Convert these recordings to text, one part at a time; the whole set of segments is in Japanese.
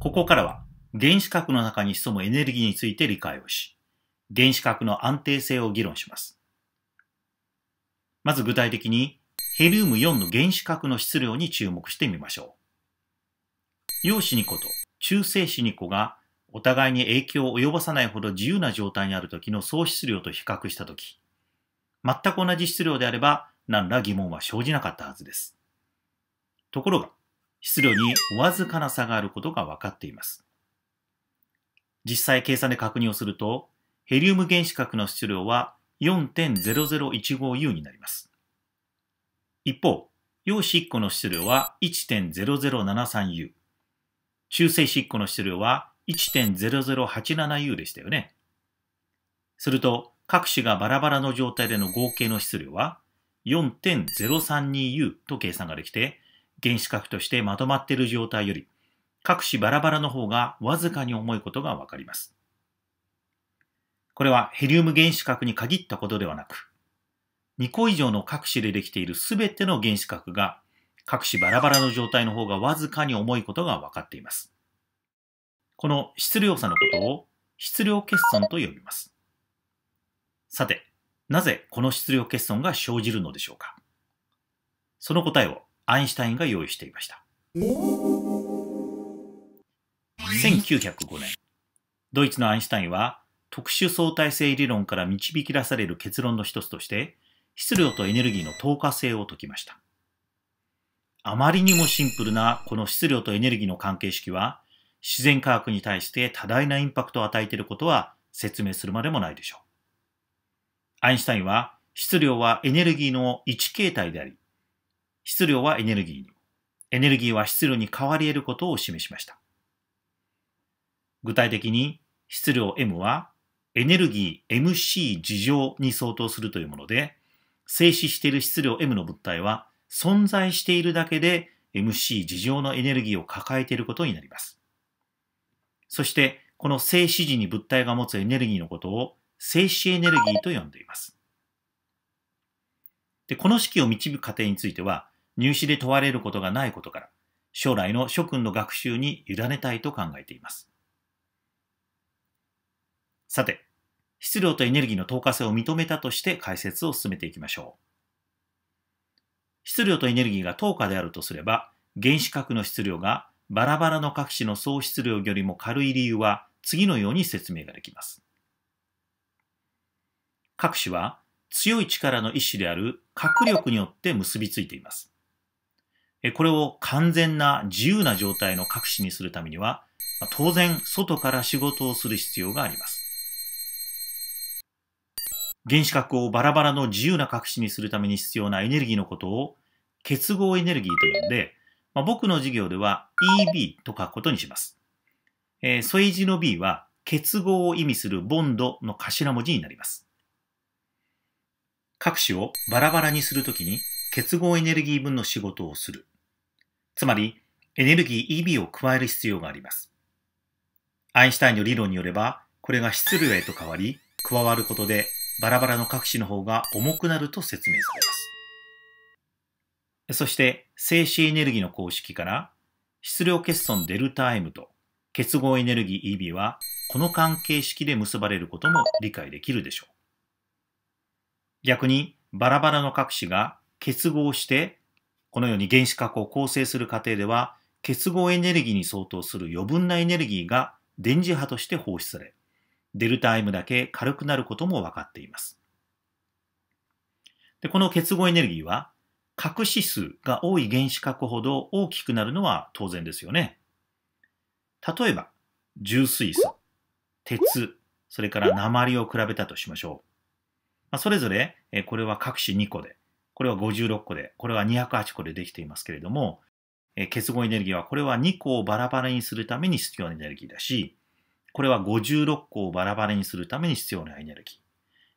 ここからは原子核の中に潜むエネルギーについて理解をし、原子核の安定性を議論します。まず具体的にヘリウム4の原子核の質量に注目してみましょう。陽子2個と中性子2個がお互いに影響を及ぼさないほど自由な状態にある時の総質量と比較した時、全く同じ質量であれば何ら疑問は生じなかったはずです。ところが、質量にわずかな差があることが分かっています。実際計算で確認をすると、ヘリウム原子核の質量は 4.0015U になります。一方、陽子1個の質量は 1.0073U。中性子1個の質量は 1.0087U でしたよね。すると、各種がバラバラの状態での合計の質量は 4.032U と計算ができて、原子核としてまとまっている状態より、各種バラバラの方がわずかに重いことがわかります。これはヘリウム原子核に限ったことではなく、2個以上の各種でできているすべての原子核が各種バラバラの状態の方がわずかに重いことがわかっています。この質量差のことを質量欠損と呼びます。さて、なぜこの質量欠損が生じるのでしょうかその答えをアインシュタインが用意していました。1905年、ドイツのアインシュタインは特殊相対性理論から導き出される結論の一つとして、質量とエネルギーの透過性を解きました。あまりにもシンプルなこの質量とエネルギーの関係式は、自然科学に対して多大なインパクトを与えていることは説明するまでもないでしょう。アインシュタインは、質量はエネルギーの1形態であり、質量はエネルギーに、エネルギーは質量に変わり得ることを示しました。具体的に質量 M はエネルギー MC 事乗に相当するというもので、静止している質量 M の物体は存在しているだけで MC 事乗のエネルギーを抱えていることになります。そして、この静止時に物体が持つエネルギーのことを静止エネルギーと呼んでいます。で、この式を導く過程については、入試で問われることがないことから、将来の諸君の学習に委ねたいと考えています。さて、質量とエネルギーの透過性を認めたとして解説を進めていきましょう。質量とエネルギーが等価であるとすれば、原子核の質量がバラバラの各種の総質量よりも軽い理由は次のように説明ができます。各種は強い力の一種である核力によって結びついています。これを完全な自由な状態の各種にするためには、当然外から仕事をする必要があります。原子核をバラバラの自由な隠しにするために必要なエネルギーのことを結合エネルギーと呼んで、まあ、僕の授業では EB と書くことにします。えー、添え字の B は結合を意味するボンドの頭文字になります。各種をバラバラにするときに結合エネルギー分の仕事をする。つまりエネルギー EB を加える必要があります。アインシュタインの理論によれば、これが質量へと変わり、加わることでバラバラの各子の方が重くなると説明されます。そして、静止エネルギーの公式から、質量欠損デルタ M と結合エネルギー EB は、この関係式で結ばれることも理解できるでしょう。逆に、バラバラの各子が結合してこのように原子核を構成する過程では、結合エネルギーに相当する余分なエネルギーが電磁波として放出され、デルタ M だけ軽くなることも分かっています。でこの結合エネルギーは、核指数が多い原子核ほど大きくなるのは当然ですよね。例えば、重水素、鉄、それから鉛を比べたとしましょう。まあ、それぞれ、これは核子2個で、これは56個で、これは208個でできていますけれども、え結合エネルギーはこれは2個をバラバラにするために必要なエネルギーだし、これは56個をバラバラにするために必要なエネルギー。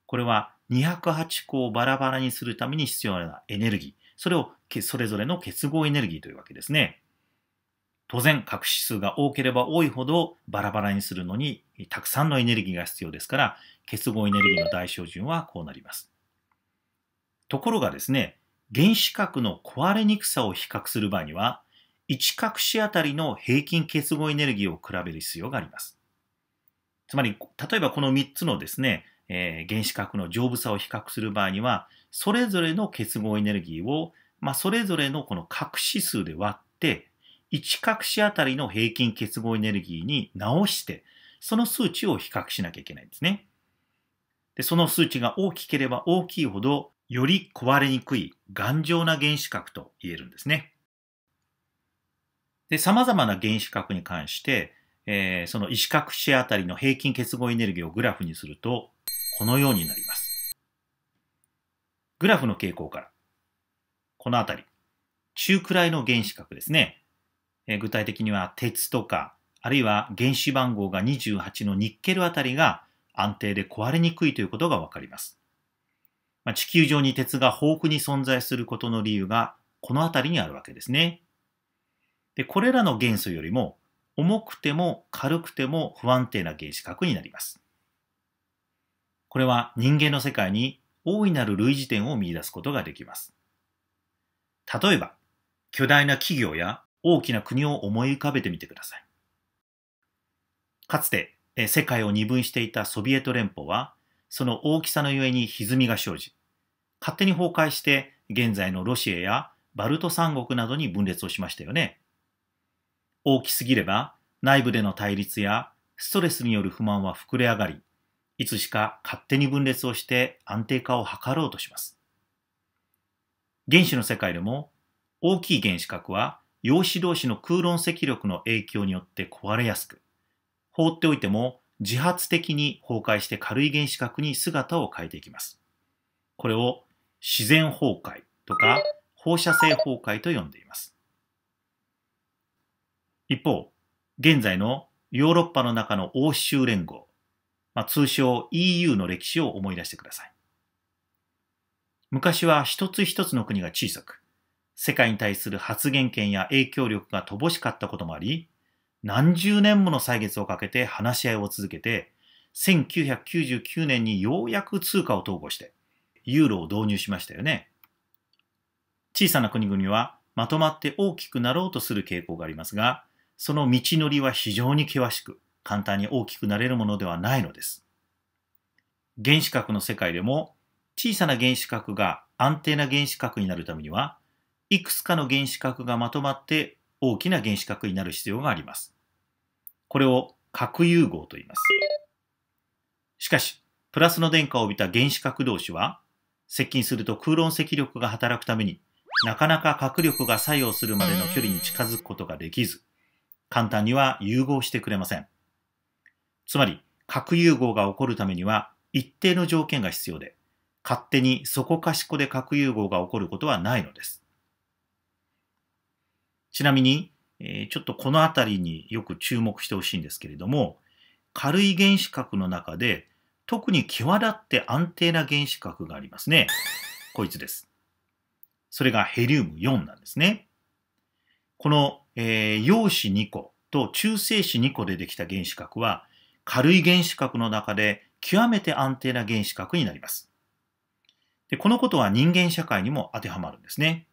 これは208個をバラバラにするために必要なエネルギー。それをそれぞれの結合エネルギーというわけですね。当然、核指数が多ければ多いほどバラバラにするのにたくさんのエネルギーが必要ですから、結合エネルギーの代償順はこうなります。ところがですね、原子核の壊れにくさを比較する場合には、1核子あたりの平均結合エネルギーを比べる必要があります。つまり、例えばこの3つのですね、えー、原子核の丈夫さを比較する場合には、それぞれの結合エネルギーを、まあ、それぞれのこの核指数で割って、1核子あたりの平均結合エネルギーに直して、その数値を比較しなきゃいけないんですね。でその数値が大きければ大きいほど、より壊れにくい頑丈な原子核と言えるんですね。で、様々な原子核に関して、えー、その石核子あたりの平均結合エネルギーをグラフにすると、このようになります。グラフの傾向から、このあたり、中くらいの原子核ですね。えー、具体的には鉄とか、あるいは原子番号が28のニッケルあたりが安定で壊れにくいということがわかります。まあ、地球上に鉄が豊富に存在することの理由がこの辺りにあるわけですね。で、これらの元素よりも重くても軽くても不安定な原子核になります。これは人間の世界に大いなる類似点を見出すことができます。例えば、巨大な企業や大きな国を思い浮かべてみてください。かつて世界を二分していたソビエト連邦はその大きさのゆえに歪みが生じ、勝手に崩壊して現在のロシアやバルト三国などに分裂をしましたよね。大きすぎれば内部での対立やストレスによる不満は膨れ上がり、いつしか勝手に分裂をして安定化を図ろうとします。原子の世界でも大きい原子核は陽子同士の空論積力の影響によって壊れやすく、放っておいても自発的に崩壊して軽い原子核に姿を変えていきます。これを自然崩壊とか放射性崩壊と呼んでいます。一方、現在のヨーロッパの中の欧州連合、まあ、通称 EU の歴史を思い出してください。昔は一つ一つの国が小さく、世界に対する発言権や影響力が乏しかったこともあり、何十年もの歳月をかけて話し合いを続けて、1999年にようやく通貨を統合して、ユーロを導入しましたよね。小さな国々はまとまって大きくなろうとする傾向がありますが、その道のりは非常に険しく、簡単に大きくなれるものではないのです。原子核の世界でも、小さな原子核が安定な原子核になるためには、いくつかの原子核がまとまって大きな原子核になる必要があります。これを核融合と言います。しかし、プラスの電荷を帯びた原子核同士は、接近すると空論積力が働くために、なかなか核力が作用するまでの距離に近づくことができず、簡単には融合してくれません。つまり、核融合が起こるためには、一定の条件が必要で、勝手にそこかしこで核融合が起こることはないのです。ちなみに、えー、ちょっとこの辺りによく注目してほしいんですけれども、軽い原子核の中で特に際立って安定な原子核がありますね。こいつです。それがヘリウム4なんですね。この、えー、陽子2個と中性子2個でできた原子核は軽い原子核の中で極めて安定な原子核になります。でこのことは人間社会にも当てはまるんですね。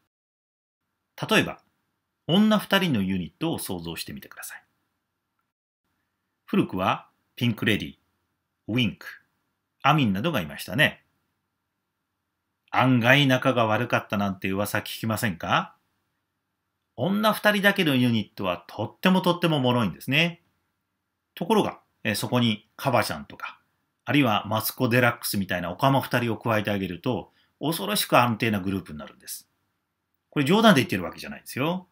例えば、女2人のユニットを想像してみてください。古くはピンクレディ、ウィンク、アミンなどがいましたね。案外仲が悪かったなんて噂聞きませんか女2人だけのユニットはとってもとっても脆いんですね。ところが、えそこにカバちゃんとか、あるいはマツコ・デラックスみたいなオカマ2人を加えてあげると、恐ろしく安定なグループになるんです。これ冗談で言ってるわけじゃないですよ。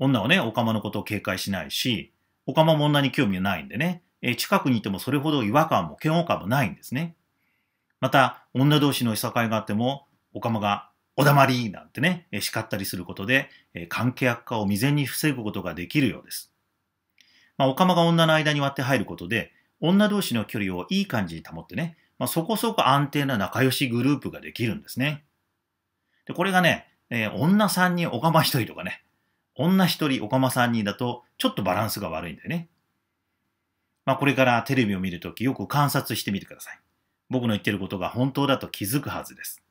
女はね、オカマのことを警戒しないし、オカマも女に興味はないんでね、え近くにいてもそれほど違和感も嫌悪感もないんですね。また、女同士のいさかいがあっても、オカマがおだまりなんてね、え叱ったりすることで、え関係悪化を未然に防ぐことができるようです。まあ、オカマが女の間に割って入ることで、女同士の距離をいい感じに保ってね、まあ、そこそこ安定な仲良しグループができるんですね。でこれがね、えー、女3人、オカマ1人とかね、女一人、おかま三人だと、ちょっとバランスが悪いんだよね。まあ、これからテレビを見るとき、よく観察してみてください。僕の言ってることが本当だと気づくはずです。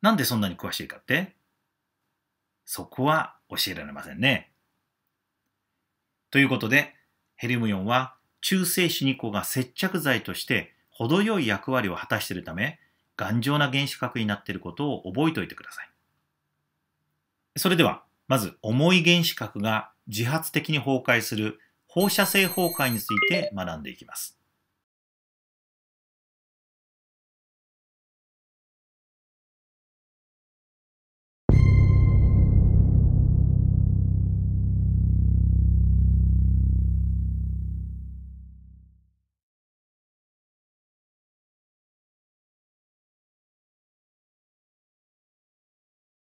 なんでそんなに詳しいかってそこは教えられませんね。ということで、ヘリウムンは中性子2個が接着剤として程よい役割を果たしているため、頑丈な原子核になっていることを覚えておいてください。それでは、まず重い原子核が自発的に崩壊する放射性崩壊について学んでいきます。